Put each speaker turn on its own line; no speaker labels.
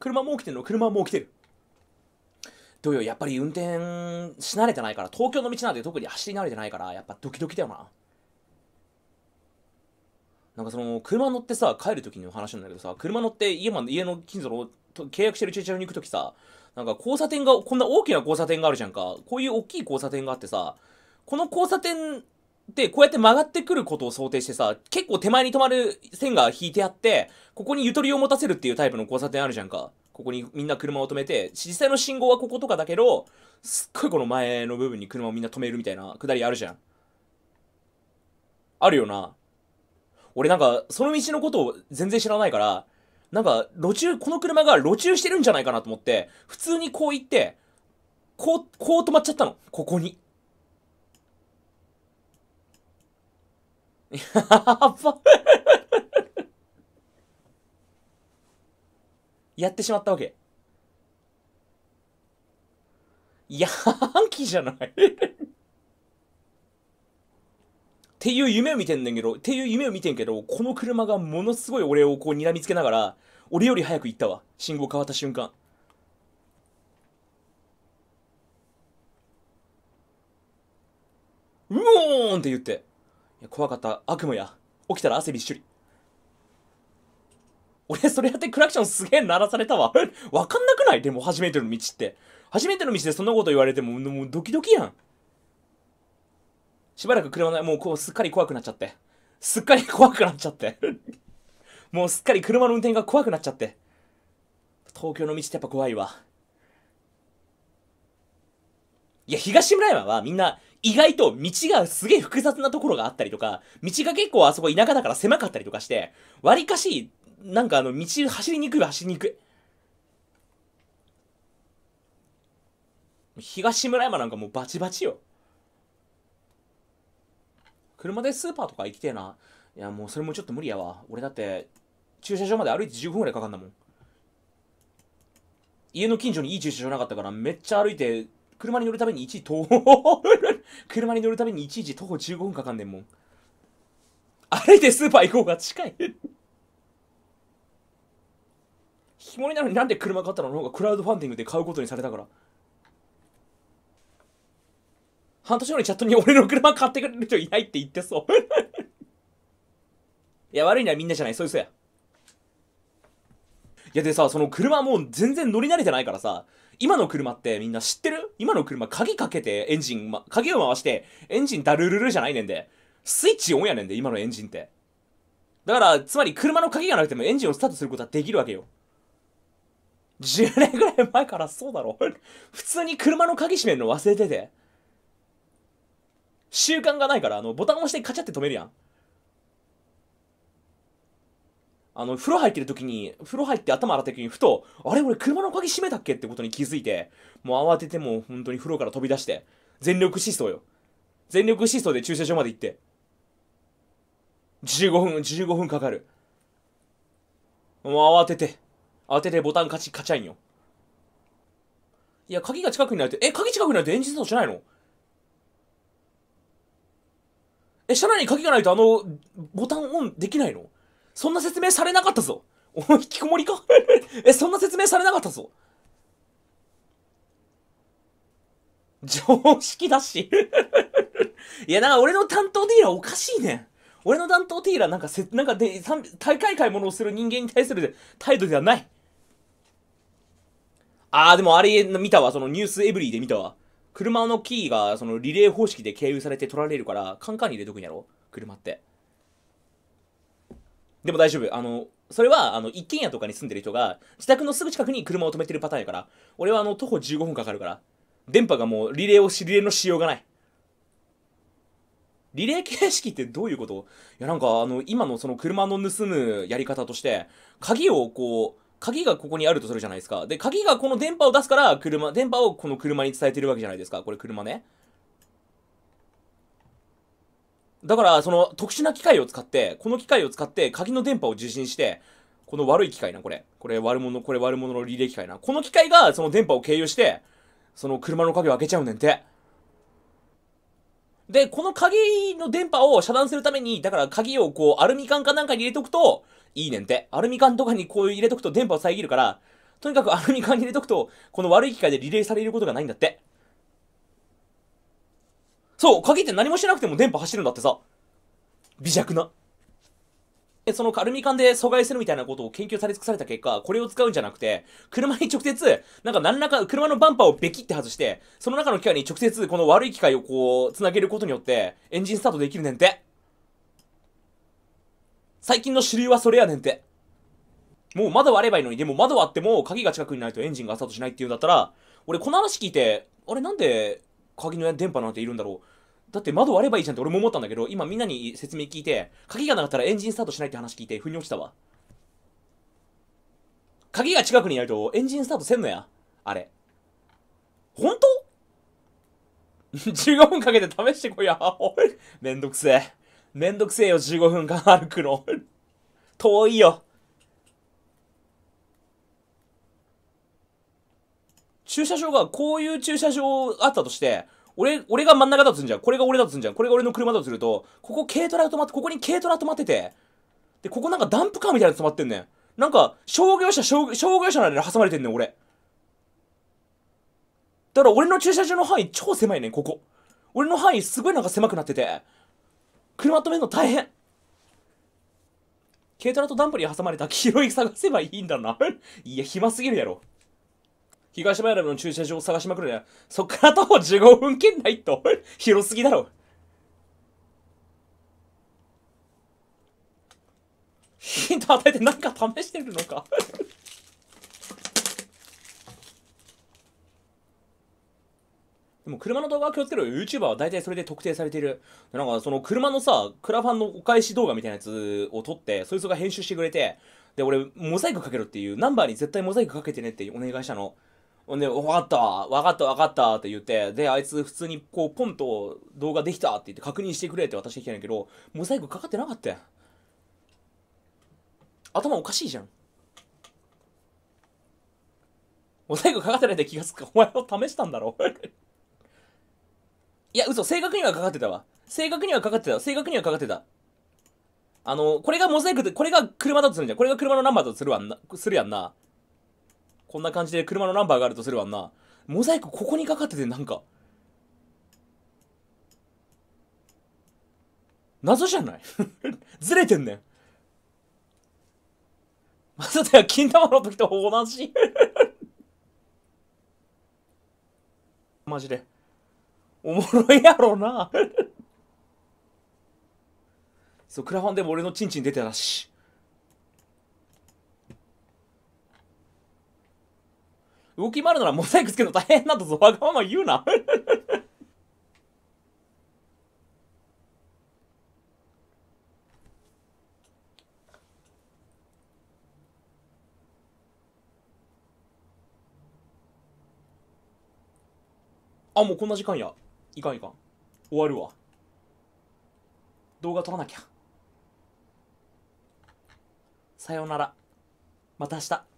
車も起きてるの車も起きてるどうよやっぱり運転し慣れてないから東京の道なんて特に走り慣れてないからやっぱドキドキだよななんかその車乗ってさ帰る時の話なんだけどさ車乗って家まで家の近所の契約してる駐車場に行く時さなんか交差点がこんな大きな交差点があるじゃんかこういう大きい交差点があってさこの交差点で、こうやって曲がってくることを想定してさ、結構手前に止まる線が引いてあって、ここにゆとりを持たせるっていうタイプの交差点あるじゃんか。ここにみんな車を止めて、実際の信号はこことかだけど、すっごいこの前の部分に車をみんな止めるみたいな下りあるじゃん。あるよな。俺なんか、その道のことを全然知らないから、なんか、路中、この車が路中してるんじゃないかなと思って、普通にこう行って、こう、こう止まっちゃったの。ここに。や ばやってしまったわけ。ヤンキーじゃないっていう夢を見てんねんけど、っていう夢を見てんけど、この車がものすごい俺をこう睨みつけながら、俺より早く行ったわ。信号変わった瞬間。うおーんって言って。や怖かった悪夢や起きたら汗びっしょり俺それやってクラクションすげえ鳴らされたわ わかんなくないでも初めての道って初めての道でそんなこと言われてももうドキドキやんしばらく車ないもうこうすっかり怖くなっちゃってすっかり怖くなっちゃって もうすっかり車の運転が怖くなっちゃって東京の道ってやっぱ怖いわいや東村山はみんな意外と道がすげえ複雑なところがあったりとか、道が結構あそこ田舎だから狭かったりとかして、わりかし、なんかあの道走りにくい走りにくい。東村山なんかもうバチバチよ。車でスーパーとか行きてえな。いやもうそれもちょっと無理やわ。俺だって駐車場まで歩いて15分ぐらいかかんだもん。家の近所にいい駐車場なかったからめっちゃ歩いて車に乗るために一時徒歩 車に乗るために一時徒歩15分かかんねんもん歩いてスーパー行こうが近いひもりなのになんで車買ったのの方がクラウドファンディングで買うことにされたから半年後にチャットに俺の車買ってくれる人いないって言ってそう いや悪いのはみんなじゃないそういう人やいやでさその車もう全然乗り慣れてないからさ今の車ってみんな知ってる今の車鍵かけてエンジン、ま、鍵を回してエンジンダルルルじゃないねんでスイッチオンやねんで今のエンジンってだからつまり車の鍵がなくてもエンジンをスタートすることはできるわけよ10年ぐらい前からそうだろ 普通に車の鍵閉めるの忘れてて習慣がないからあのボタン押してカチャって止めるやんあの、風呂入ってる時に、風呂入って頭洗った時にふと、あれ俺車の鍵閉めたっけってことに気づいて、もう慌ててもう本当に風呂から飛び出して、全力疾走よ。全力疾走で駐車場まで行って。15分、15分かかる。もう慌てて、慌ててボタンカチカチャインよ。いや、鍵が近くになると、え、鍵近くになるとエンジン作しないのえ、車内に鍵がないとあの、ボタンオンできないのそんな説明されなかったぞ。お引きこもりか え、そんな説明されなかったぞ。常識だし いや、なんか俺の担当ディーラーおかしいねん。俺の担当ディーラーなんかせ、なんかで、大会買い物をする人間に対する態度ではない。あー、でもあれ見たわ。そのニュースエブリーで見たわ。車のキーがそのリレー方式で経由されて取られるから、カンカンに入れとくんやろ車って。でも大丈夫。あの、それは、あの、一軒家とかに住んでる人が、自宅のすぐ近くに車を止めてるパターンやから、俺はあの、徒歩15分かかるから、電波がもう、リレーをし、リレーのしようがない。リレー形式ってどういうこといや、なんか、あの、今のその車の盗むやり方として、鍵をこう、鍵がここにあるとするじゃないですか。で、鍵がこの電波を出すから、車、電波をこの車に伝えてるわけじゃないですか。これ車ね。だから、その特殊な機械を使って、この機械を使って鍵の電波を受信して、この悪い機械な、これ。これ悪者、これ悪者のリレー機械な。この機械がその電波を経由して、その車の鍵を開けちゃうねんて。で、この鍵の電波を遮断するために、だから鍵をこうアルミ缶かなんかに入れとくと、いいねんて。アルミ缶とかにこう入れとくと電波を遮るから、とにかくアルミ缶に入れとくと、この悪い機械でリレーされることがないんだって。そう、鍵って何もしなくても電波走るんだってさ。微弱な。え、そのアルミ缶で阻害するみたいなことを研究され尽くされた結果、これを使うんじゃなくて、車に直接、なんか何らか、車のバンパーをベキって外して、その中の機械に直接この悪い機械をこう、繋げることによって、エンジンスタートできるねんて。最近の主流はそれやねんて。もう窓割ればいいのに、でも窓割っても鍵が近くにないとエンジンがスタートしないっていうんだったら、俺この話聞いて、あれなんで鍵の電波なんているんだろうだって窓割ればいいじゃんって俺も思ったんだけど、今みんなに説明聞いて、鍵がなかったらエンジンスタートしないって話聞いて、腑に落ちたわ。鍵が近くにないとエンジンスタートせんのや。あれ。ほんと ?15 分かけて試してこいや。めんどくせえ。めんどくせえよ、15分間歩くの。遠いよ。駐車場がこういう駐車場あったとして、俺、俺が真ん中だとすんじゃん。これが俺だとすんじゃん。これが俺の車だとすると、ここ軽トラ止まって、ここに軽トラ止まってて、で、ここなんかダンプカーみたいなの止まってんねん。なんか、商業車、商業車の間に挟まれてんねん、俺。だから俺の駐車場の範囲超狭いねん、ここ。俺の範囲すごいなんか狭くなってて、車止めるの大変。軽トラとダンプに挟まれた黄色 い探せばいいんだないや、暇すぎるやろ。東前ラの駐車場を探しまくるね。そっから徒歩15分圏内と、広すぎだろ。ヒント与えて何か試してるのか でも車の動画を気をつける YouTuber は大体それで特定されてる。る。なんかその車のさ、クラファンのお返し動画みたいなやつを撮って、そいつが編集してくれて、で、俺、モザイクかけろっていう、ナンバーに絶対モザイクかけてねってお願いしたの。ほんで、わかった、わかった、わかったって言って、で、あいつ普通にこう、ポンと動画できたって言って確認してくれって渡してきたんやけど、モザイクかかってなかったやん。頭おかしいじゃん。モザイクかかってないって気がつくか、お前を試したんだろ。いや、嘘、正確にはかかってたわ。正確にはかかってた。正確にはかかってた。あの、これがモザイクで、これが車だとするんじゃん。これが車のナンバーだとするわんな、するやんな。こんな感じで車のナンバーがあるとするわな。モザイクここにかかっててなんか。謎じゃない ずれてんねん。まさか金玉の時と同じ マジで。おもろいやろな そう、クラファンでも俺のチンチン出てたし。動き回るならモザイクつけるの大変なんだぞ。わがまま言うな。あ、もうこんな時間や。いかんいかん。終わるわ。動画撮らなきゃ。さようなら。また明日。